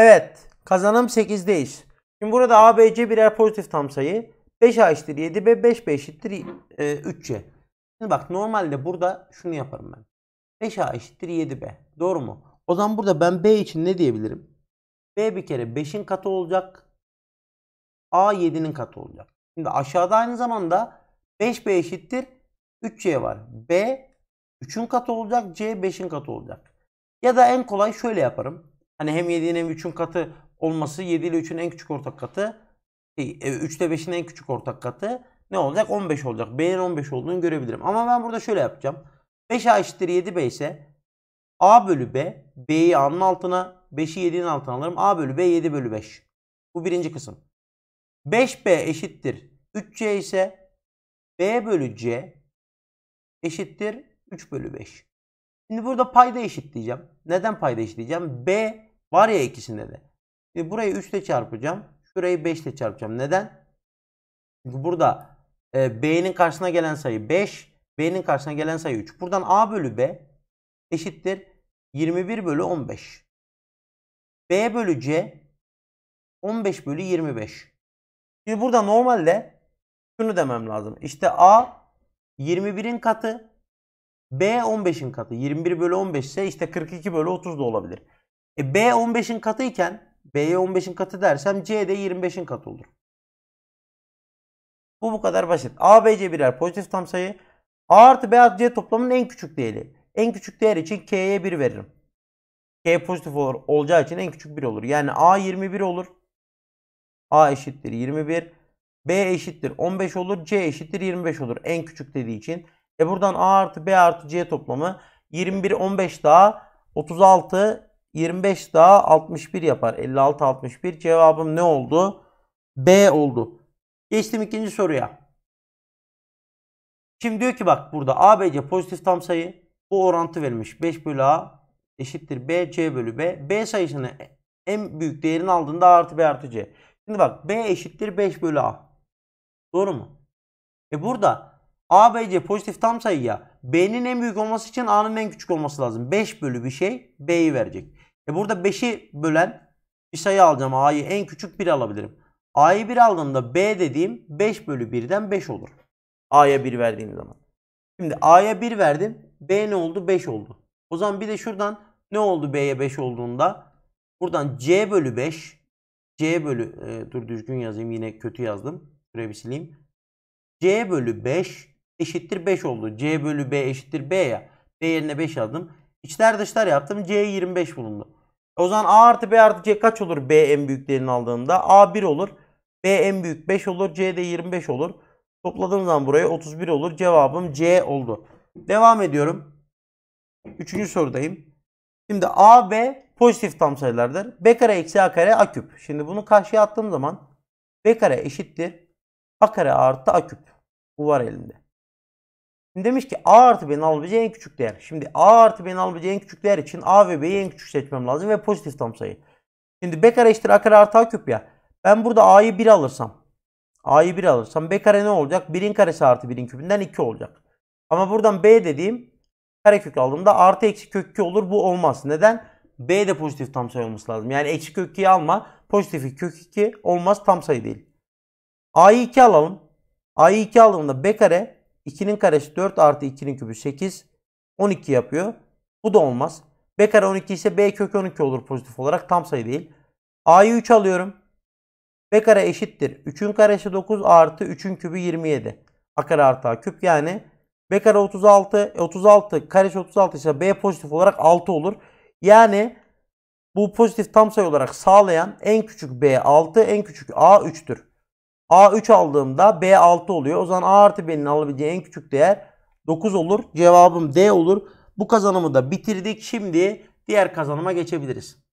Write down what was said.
Evet. Kazanım 8'deyiz. Şimdi burada a, b, c birer pozitif tam sayı. 5A eşittir 7B, 5B eşittir e, 3C. Şimdi bak normalde burada şunu yaparım ben. 5A eşittir 7B. Doğru mu? O zaman burada ben B için ne diyebilirim? B bir kere 5'in katı olacak. A 7'nin katı olacak. Şimdi aşağıda aynı zamanda 5B eşittir 3C var. B 3'ün katı olacak. C 5'in katı olacak. Ya da en kolay şöyle yaparım. Hani hem 7'nin hem 3'ün katı olması 7 ile 3'ün en küçük ortak katı. 3 ile 5'in en küçük ortak katı. Ne olacak? 15 olacak. B'nin 15 olduğunu görebilirim. Ama ben burada şöyle yapacağım. 5A eşittir 7B ise A bölü B, B'yi A'nın altına, 5'i 7'nin altına alırım. A bölü B 7 bölü 5. Bu birinci kısım. 5B eşittir 3C ise B bölü C eşittir 3 bölü 5. Şimdi burada payda eşit diyeceğim. Neden payda eşit diyeceğim? B Var ya ikisinde de. Şimdi e, burayı 3 ile çarpacağım. Şurayı 5 ile çarpacağım. Neden? Çünkü burada e, B'nin karşısına gelen sayı 5. B'nin karşısına gelen sayı 3. Buradan A bölü B eşittir 21 bölü 15. B bölü C 15 bölü 25. Şimdi burada normalde şunu demem lazım. İşte A 21'in katı B 15'in katı. 21 bölü 15 ise işte 42 bölü 30 da olabilir. E B 15'in katı iken B'ye 15'in katı dersem C de 25'in katı olur. Bu bu kadar basit. A, B, C birer pozitif tam sayı. A artı B artı C toplamının en küçük değeri. En küçük değer için K'ye 1 veririm. K pozitif olur, olacağı için en küçük 1 olur. Yani A 21 olur. A eşittir 21. B eşittir 15 olur. C eşittir 25 olur. En küçük dediği için. E buradan A artı B artı C toplamı 21, 15 daha 36, 25 daha 61 yapar. 56 61 cevabım ne oldu? B oldu. Geçtim ikinci soruya. Şimdi diyor ki bak burada ABC pozitif tam sayı. Bu orantı verilmiş. 5 bölü A eşittir B, C bölü B. B sayısını en büyük değerini aldığında A artı B artı C. Şimdi bak B eşittir 5 bölü A. Doğru mu? E burada A, B, C pozitif tam sayı ya. B'nin en büyük olması için A'nın en küçük olması lazım. 5 bölü bir şey B'yi verecek. E burada 5'i bölen bir sayı alacağım. A'yı en küçük 1 alabilirim. A'yı 1 aldığımda B dediğim 5 bölü 1'den 5 olur. A'ya 1 verdiğim zaman. Şimdi A'ya 1 verdim. B ne oldu? 5 oldu. O zaman bir de şuradan ne oldu B'ye 5 olduğunda? Buradan C bölü 5. C bölü e, dur düzgün yazayım yine kötü yazdım. Şuraya bir sileyim. C bölü 5 eşittir 5 oldu. C bölü B eşittir B ya. B yerine 5 yazdım. İçler dışlar yaptım. C 25 bulundu. O zaman A artı B artı C kaç olur B en büyüklerini aldığında? A 1 olur. B en büyük 5 olur. C de 25 olur. Topladığım zaman buraya 31 olur. Cevabım C oldu. Devam ediyorum. Üçüncü sorudayım. Şimdi A, B pozitif tam sayılardır. B kare eksi A kare A küp. Şimdi bunu karşıya attığım zaman B kare eşittir. A kare artı A küp. Bu var elimde. Şimdi demiş ki A artı B'nin alabileceği en küçük değer. Şimdi A artı B'nin alabileceği en küçük değer için A ve B'yi en küçük seçmem lazım ve pozitif tam sayı. Şimdi B kare eşittir A kare artı A küp ya. Ben burada A'yı 1 alırsam. A'yı 1 alırsam B kare ne olacak? 1'in karesi artı 1'in küpünden 2 olacak. Ama buradan B dediğim kök aldığımda artı eksi kök 2 olur. Bu olmaz. Neden? B de pozitif tam sayı olması lazım. Yani eksi kök 2'yi alma. pozitif kök 2 olmaz tam sayı değil. A'yı 2 alalım. A'yı 2 aldığımda B kare 2'nin karesi 4 artı 2'nin kübü 8. 12 yapıyor. Bu da olmaz. B kare 12 ise B kök 12 olur pozitif olarak. Tam sayı değil. A'yı 3 alıyorum. B kare eşittir. 3'ün karesi 9 artı 3'ün kübü 27. A kare artı A küp yani B kare 36. 36 e, karesi 36 ise B pozitif olarak 6 olur. Yani bu pozitif tam sayı olarak sağlayan en küçük B 6 en küçük A 3'tür. A3 aldığımda B6 oluyor. O zaman A artı B'nin alabileceği en küçük değer 9 olur. Cevabım D olur. Bu kazanımı da bitirdik. Şimdi diğer kazanıma geçebiliriz.